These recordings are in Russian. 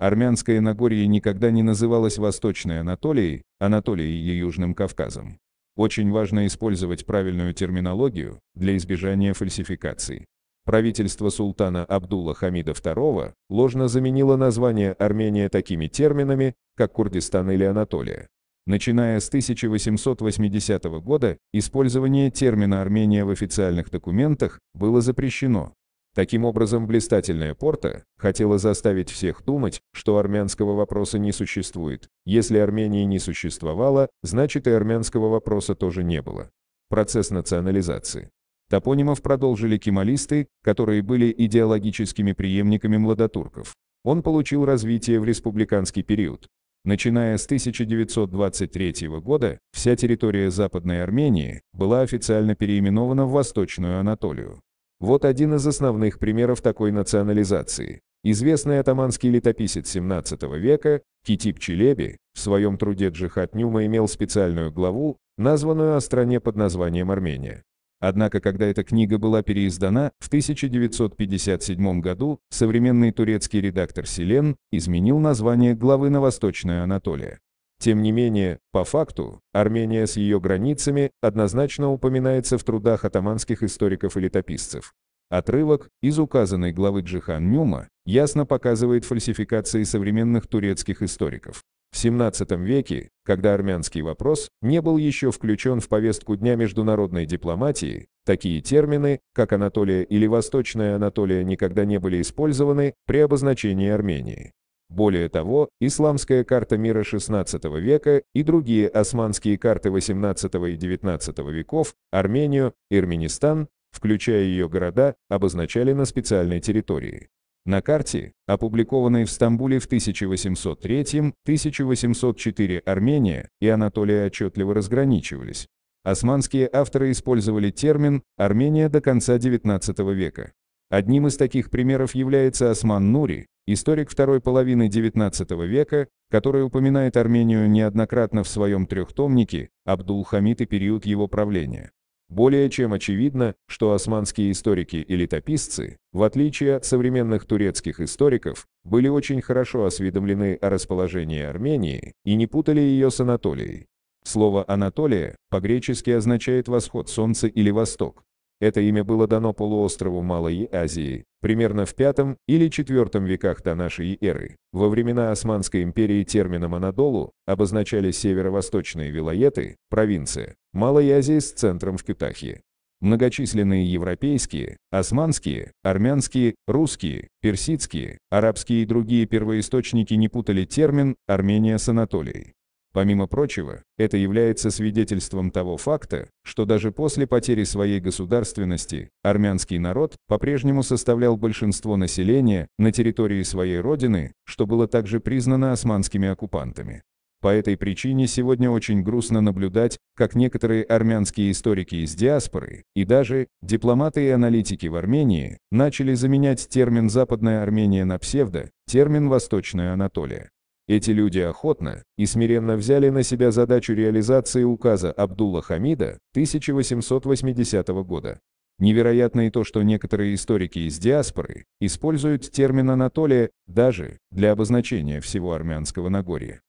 Армянское Нагорье никогда не называлось Восточной Анатолией, Анатолией и Южным Кавказом. Очень важно использовать правильную терминологию для избежания фальсификаций. Правительство султана Абдулла Хамида II ложно заменило название Армения такими терминами, как Курдистан или Анатолия. Начиная с 1880 года, использование термина Армения в официальных документах было запрещено, Таким образом, блистательная порта хотела заставить всех думать, что армянского вопроса не существует. Если Армении не существовало, значит и армянского вопроса тоже не было. Процесс национализации. Топонимов продолжили кемалисты, которые были идеологическими преемниками младотурков. Он получил развитие в республиканский период. Начиная с 1923 года, вся территория Западной Армении была официально переименована в Восточную Анатолию. Вот один из основных примеров такой национализации. Известный атаманский летописец XVII века Китип Челеби в своем труде Джихад Нюма имел специальную главу, названную о стране под названием Армения. Однако, когда эта книга была переиздана в 1957 году, современный турецкий редактор Селен изменил название главы на Восточная Анатолия. Тем не менее, по факту, Армения с ее границами однозначно упоминается в трудах атаманских историков и летописцев. Отрывок из указанной главы Джихан Нюма ясно показывает фальсификации современных турецких историков. В XVII веке, когда армянский вопрос не был еще включен в повестку дня международной дипломатии, такие термины, как Анатолия или Восточная Анатолия никогда не были использованы при обозначении Армении. Более того, исламская карта мира XVI века и другие османские карты XVIII и XIX веков, Армению, Ирменистан, включая ее города, обозначали на специальной территории. На карте, опубликованной в Стамбуле в 1803-1804 Армения и Анатолия отчетливо разграничивались. Османские авторы использовали термин «Армения» до конца XIX века. Одним из таких примеров является Осман Нури, историк второй половины XIX века, который упоминает Армению неоднократно в своем трехтомнике «Абдул-Хамид и период его правления». Более чем очевидно, что османские историки и летописцы, в отличие от современных турецких историков, были очень хорошо осведомлены о расположении Армении и не путали ее с Анатолией. Слово «Анатолия» по-гречески означает «восход солнца» или «восток», это имя было дано полуострову Малой Азии, примерно в V или IV веках до нашей эры. Во времена Османской империи термином Анадолу обозначали северо-восточные вилоеты, провинции, Малой Азии с центром в Кютахе. Многочисленные европейские, османские, армянские, русские, персидские, арабские и другие первоисточники не путали термин «Армения» с Анатолией. Помимо прочего, это является свидетельством того факта, что даже после потери своей государственности, армянский народ по-прежнему составлял большинство населения на территории своей родины, что было также признано османскими оккупантами. По этой причине сегодня очень грустно наблюдать, как некоторые армянские историки из диаспоры, и даже дипломаты и аналитики в Армении, начали заменять термин «Западная Армения» на псевдо, термин «Восточная Анатолия». Эти люди охотно и смиренно взяли на себя задачу реализации указа Абдулла Хамида 1880 года. Невероятно и то, что некоторые историки из диаспоры используют термин Анатолия даже для обозначения всего армянского Нагорья.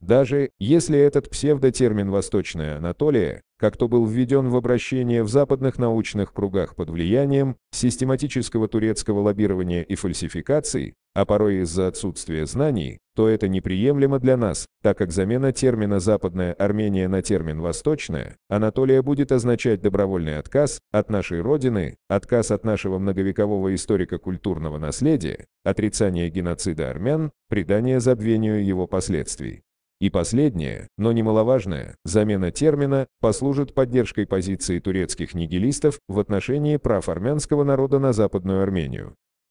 Даже если этот псевдотермин «Восточная Анатолия» как-то был введен в обращение в западных научных кругах под влиянием систематического турецкого лоббирования и фальсификаций, а порой из-за отсутствия знаний, то это неприемлемо для нас, так как замена термина «Западная Армения» на термин «Восточная» Анатолия будет означать добровольный отказ от нашей Родины, отказ от нашего многовекового историко-культурного наследия, отрицание геноцида армян, предание забвению его последствий. И последнее, но немаловажное, замена термина послужит поддержкой позиции турецких нигилистов в отношении прав армянского народа на Западную Армению.